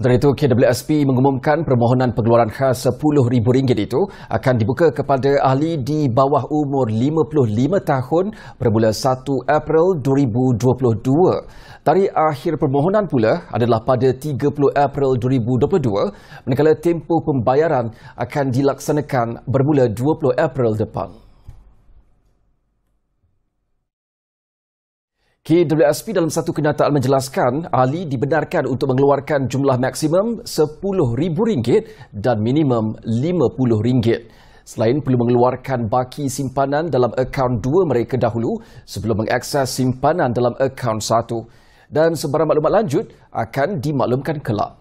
Sementara itu, KWSP mengumumkan permohonan pengeluaran khas RM10,000 itu akan dibuka kepada ahli di bawah umur 55 tahun bermula 1 April 2022. Tarikh akhir permohonan pula adalah pada 30 April 2022 manakala tempoh pembayaran akan dilaksanakan bermula 20 April depan. KWSP dalam satu kenyataan menjelaskan ahli dibenarkan untuk mengeluarkan jumlah maksimum rm ringgit dan minimum rm ringgit. Selain perlu mengeluarkan baki simpanan dalam akaun dua mereka dahulu sebelum mengakses simpanan dalam akaun satu. Dan sebarang maklumat lanjut akan dimaklumkan kelak.